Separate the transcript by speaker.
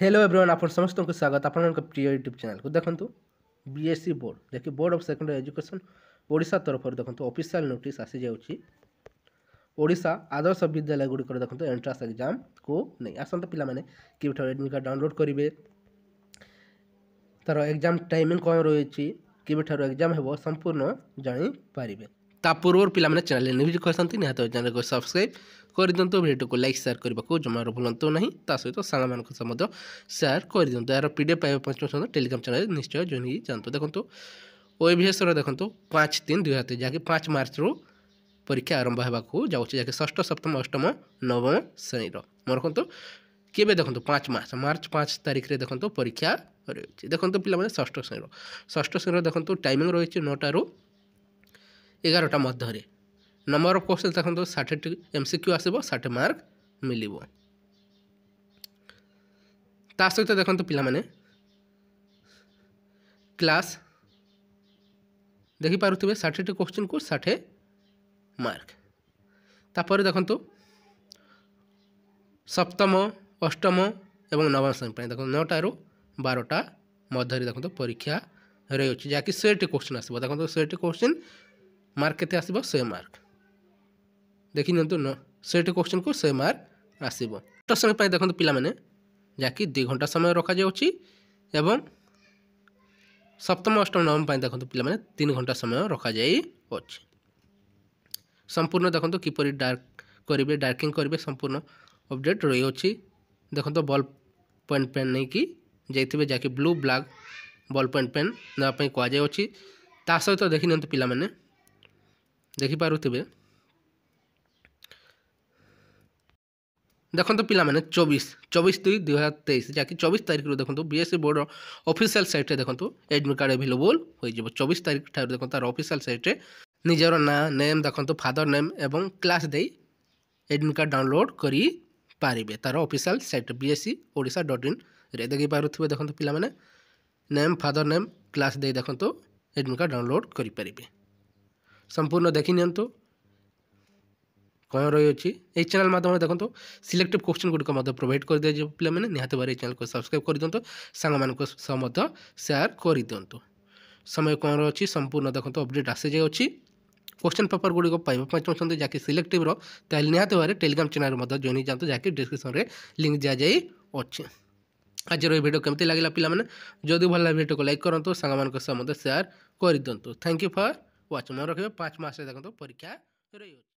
Speaker 1: hello everyone आप समस्त स्वागत आपंकर प्रिय यूट्यूब चैनल को देखो बीएससी बोर्ड देखिए बोर्ड अफ सेकेंडरी एजुकेशन ओडा तरफ देखो अफिशियाल नोट आसी जाशा आदर्श विद्यालय गुड़िक देखो एंट्रांस एग्जाम को नहीं आसत पाने किभार एडमिट कार्ड डाउनलोड करेंगे तार एग्जाम टाइमिंग कौन रही कि एग्जाम हो संपूर्ण जापर तापूर्व पे चेल निहत चैनल को सब्सक्राइब कर दिंतु तो भिडियो को लाइक सेयार करने को जमार भूलो ना ता सहित तो सांग सेयार कर दिंतु तो यार पी डेफ एफ पाइबा चाहते टेलीग्राम चैनल निश्चय जोन जातु देखो ओ एस पाँच तीन दुई हजार जहाँकि पाँच मार्च रु परीक्षा आरंभ हो जाए ष्ठ सप्तम अष्टम नवम श्रेणीर मखंतु केवे देखो पाँच मार्च मार्च पाँच तारीख में देखो परीक्षा रही देखो पे ष्ठ श्रेणी ष्ठ श्रेणी देखो टाइमिंग रही नौटू এগারোটা মধ্যে নম্বর অফ কোশ্চেন দেখুন ষাটটি এম সি কিউ আসব ষাট মার্ক মিলব তা সহ দেখুন পিলামানে ক্লাস দেখিপারে ষাটটি কোশ্চেন কু ষাটে মার্ক তাপরে দেখুন সপ্তম অষ্টম এবং নবম শ্রেণী দেখুন নটার বারোটা মধ্যে দেখুন পরীক্ষা রয়েছে যাকি শহেটি কোশ্চেন আসব দেখুন শহেটি কোশ্চেন ମାର୍କ କେତେ ଆସିବ ଶହେ ମାର୍କ ଦେଖିନିଅନ୍ତୁ ଶହେଟି କୋଶ୍ଚିନ୍କୁ ଶହେ ମାର୍କ ଆସିବ ଟେସନ୍ ପାଇଁ ଦେଖନ୍ତୁ ପିଲାମାନେ ଯାହାକି ଦୁଇ ଘଣ୍ଟା ସମୟ ରଖାଯାଉଛି ଏବଂ ସପ୍ତମ ଅଷ୍ଟମ ନବମ ପାଇଁ ଦେଖନ୍ତୁ ପିଲାମାନେ ତିନି ଘଣ୍ଟା ସମୟ ରଖାଯାଇଅଛି ସମ୍ପୂର୍ଣ୍ଣ ଦେଖନ୍ତୁ କିପରି ଡାର୍କ କରିବେ ଡାର୍କିଂ କରିବେ ସମ୍ପୂର୍ଣ୍ଣ ଅପଡ଼େଟ୍ ରହିଅଛି ଦେଖନ୍ତୁ ବଲ୍ ପଏଣ୍ଟ ପେନ୍ ନେଇକି ଯାଇଥିବେ ଯାହାକି blue black ball point pen ନେବା ପାଇଁ କୁହାଯାଉଛି ତା ସହିତ ଦେଖିନିଅନ୍ତୁ ପିଲାମାନେ ଦେଖିପାରୁଥିବେ ଦେଖନ୍ତୁ ପିଲାମାନେ ଚବିଶ ଚବିଶ ଦୁଇ ଦୁଇ ହଜାର ତେଇଶ ଯାହାକି ଚବିଶ ତାରିଖରୁ ଦେଖନ୍ତୁ ବିଏସ୍ସି ବୋର୍ଡ଼ର ଅଫିସିଆଲ ସାଇଟ୍ରେ ଦେଖନ୍ତୁ ଆଡ଼ମିଟ୍ କାର୍ଡ଼ ଆଭେଲେବୁଲ୍ ହୋଇଯିବ ଚବିଶ ତାରିଖ ଠାରୁ ଦେଖନ୍ତୁ ତା'ର ଅଫିସିଆଲ ସାଇଟ୍ରେ ନିଜର ନାଁ ନେମ୍ ଦେଖନ୍ତୁ ଫାଦର ନେମ୍ ଏବଂ କ୍ଲାସ୍ ଦେଇ ଆଡ଼ମିଟ୍ କାର୍ଡ଼ ଡାଉନଲୋଡ଼୍ କରିପାରିବେ ତା'ର ଅଫିସିଆଲ ସାଇଟ୍ରେ ବିଏସ୍ସି ଓଡ଼ିଶା ଡଟ୍ ଇନ୍ରେ ଦେଖିପାରୁଥିବେ ଦେଖନ୍ତୁ ପିଲାମାନେ ନେମ୍ ଫାଦର ନେମ୍ କ୍ଲାସ୍ ଦେଇ ଦେଖନ୍ତୁ ଆଡ଼ମିଟ୍ କାର୍ଡ଼ ଡାଉନଲୋଡ଼୍ କରିପାରିବେ ସମ୍ପୂର୍ଣ୍ଣ ଦେଖିନିଅନ୍ତୁ କ'ଣ ରହିଅଛି ଏହି ଚ୍ୟାନେଲ୍ ମାଧ୍ୟମରେ ଦେଖନ୍ତୁ ସିଲେକ୍ଟିଭ୍ କୋଶ୍ଚିନ୍ଗୁଡ଼ିକ ମଧ୍ୟ ପ୍ରୋଭାଇଡ଼ କରିଦିଆଯିବ ପିଲାମାନେ ନିହାତି ଭାବରେ ଏହି ଚ୍ୟାନେଲ୍କୁ ସବସ୍କ୍ରାଇବ୍ କରିଦିଅନ୍ତୁ ସାଙ୍ଗମାନଙ୍କ ସହ ମଧ୍ୟ ସେୟାର କରିଦିଅନ୍ତୁ ସମୟ କ'ଣ ରହିଅଛି ସମ୍ପୂର୍ଣ୍ଣ ଦେଖନ୍ତୁ ଅପଡ଼େଟ୍ ଆସିଯାଉଛି কোশ্চেন পেপরগুলো পাইবা চাহুন যা সিলেক্টিভর তাহলে নিহত ভাবে টেলিগ্রাম চ্যানেল জয়েন হয়ে যাতে যা ডিসক্রিপশনরে লিঙ্ক দিয়া যাই অছে আজর এই ভিডিও কেমতি লাগিলা পিলা মানে যদি ভাল লাগে ভিডিওকে লাইক করতো সাংমানক সহ সেয়ার করে দিও থ্যাংক ইউ ফর ୱାଚ୍ ନ ରଖିବେ ପାଞ୍ଚ ମାସରେ ଦେଖନ୍ତୁ ପରୀକ୍ଷା ରହିଅଛି